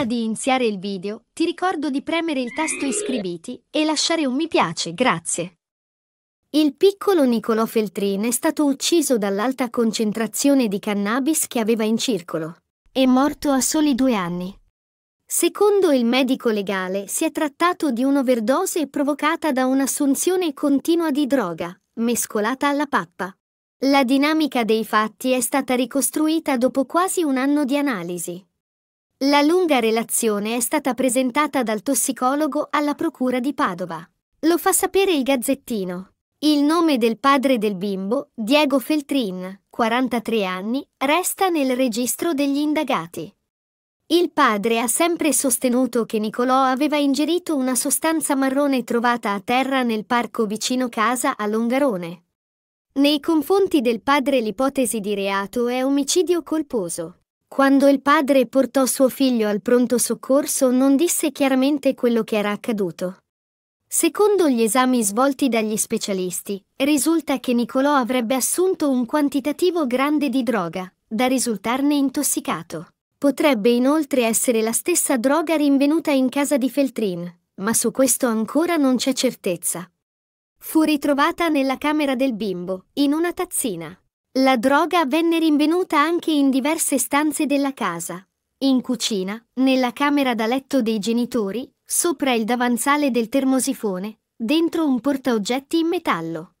Prima di iniziare il video, ti ricordo di premere il tasto iscriviti e lasciare un mi piace, grazie. Il piccolo Nicolò Feltrin è stato ucciso dall'alta concentrazione di cannabis che aveva in circolo. È morto a soli due anni. Secondo il medico legale, si è trattato di un'overdose provocata da un'assunzione continua di droga, mescolata alla pappa. La dinamica dei fatti è stata ricostruita dopo quasi un anno di analisi. La lunga relazione è stata presentata dal tossicologo alla Procura di Padova. Lo fa sapere il Gazzettino. Il nome del padre del bimbo, Diego Feltrin, 43 anni, resta nel registro degli indagati. Il padre ha sempre sostenuto che Nicolò aveva ingerito una sostanza marrone trovata a terra nel parco vicino casa a Longarone. Nei confronti del padre l'ipotesi di reato è omicidio colposo. Quando il padre portò suo figlio al pronto soccorso non disse chiaramente quello che era accaduto. Secondo gli esami svolti dagli specialisti, risulta che Nicolò avrebbe assunto un quantitativo grande di droga, da risultarne intossicato. Potrebbe inoltre essere la stessa droga rinvenuta in casa di Feltrin, ma su questo ancora non c'è certezza. Fu ritrovata nella camera del bimbo, in una tazzina. La droga venne rinvenuta anche in diverse stanze della casa, in cucina, nella camera da letto dei genitori, sopra il davanzale del termosifone, dentro un portaoggetti in metallo.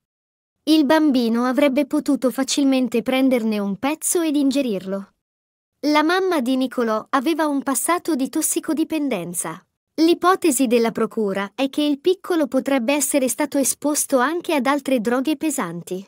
Il bambino avrebbe potuto facilmente prenderne un pezzo ed ingerirlo. La mamma di Nicolò aveva un passato di tossicodipendenza. L'ipotesi della procura è che il piccolo potrebbe essere stato esposto anche ad altre droghe pesanti.